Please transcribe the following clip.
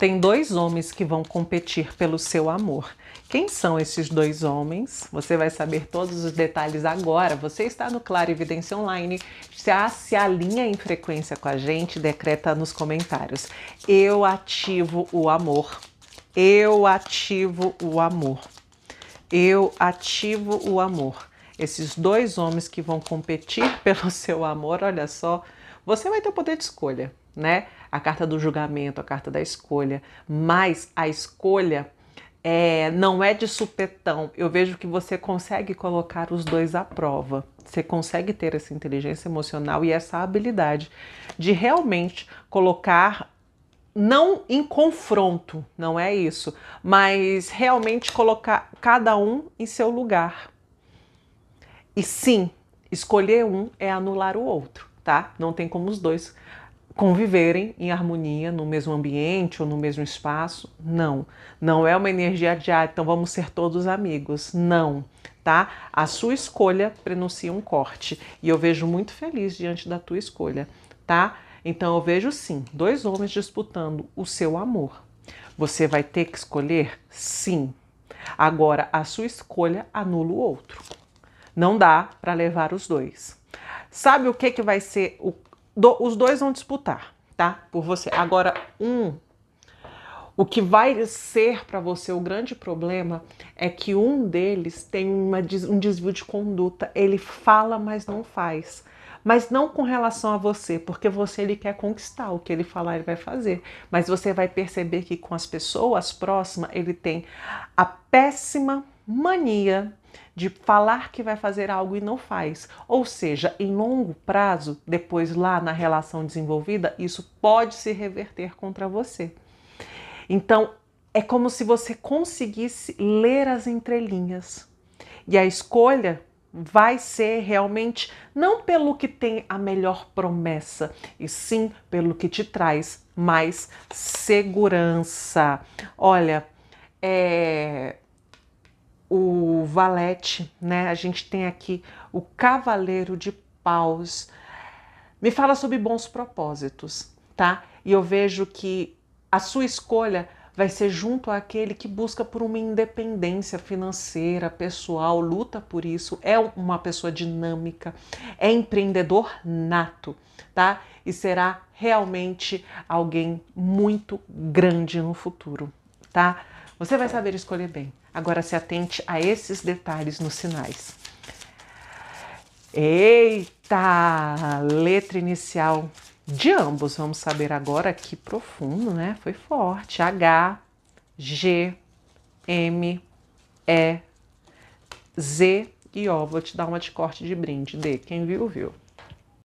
tem dois homens que vão competir pelo seu amor. Quem são esses dois homens? Você vai saber todos os detalhes agora. Você está no Claro Evidência Online. Se, se alinha em frequência com a gente, decreta nos comentários. Eu ativo o amor. Eu ativo o amor. Eu ativo o amor. Esses dois homens que vão competir pelo seu amor, olha só, você vai ter o poder de escolha, né? a carta do julgamento, a carta da escolha, mas a escolha é, não é de supetão. Eu vejo que você consegue colocar os dois à prova. Você consegue ter essa inteligência emocional e essa habilidade de realmente colocar não em confronto, não é isso, mas realmente colocar cada um em seu lugar. E sim, escolher um é anular o outro, tá? Não tem como os dois conviverem em harmonia no mesmo ambiente ou no mesmo espaço. Não, não é uma energia de ah, então vamos ser todos amigos. Não, tá? A sua escolha prenuncia um corte e eu vejo muito feliz diante da tua escolha, tá? Então eu vejo sim, dois homens disputando o seu amor. Você vai ter que escolher? Sim. Agora a sua escolha anula o outro. Não dá para levar os dois. Sabe o que que vai ser o do, os dois vão disputar, tá? Por você. Agora, um o que vai ser para você o grande problema é que um deles tem uma, um desvio de conduta. Ele fala, mas não faz. Mas não com relação a você, porque você ele quer conquistar o que ele falar, ele vai fazer. Mas você vai perceber que com as pessoas próximas ele tem a péssima mania de falar que vai fazer algo e não faz. Ou seja, em longo prazo, depois lá na relação desenvolvida, isso pode se reverter contra você. Então, é como se você conseguisse ler as entrelinhas. E a escolha vai ser realmente não pelo que tem a melhor promessa, e sim pelo que te traz mais segurança. Olha, é, o valete, né? A gente tem aqui o cavaleiro de paus. Me fala sobre bons propósitos, tá? E eu vejo que a sua escolha vai ser junto àquele que busca por uma independência financeira, pessoal, luta por isso, é uma pessoa dinâmica, é empreendedor nato, tá? E será realmente alguém muito grande no futuro tá? Você vai saber escolher bem. Agora se atente a esses detalhes nos sinais. Eita! Letra inicial de ambos. Vamos saber agora que profundo, né? Foi forte. H, G, M, E, Z e O. Vou te dar uma de corte de brinde. D. Quem viu, viu.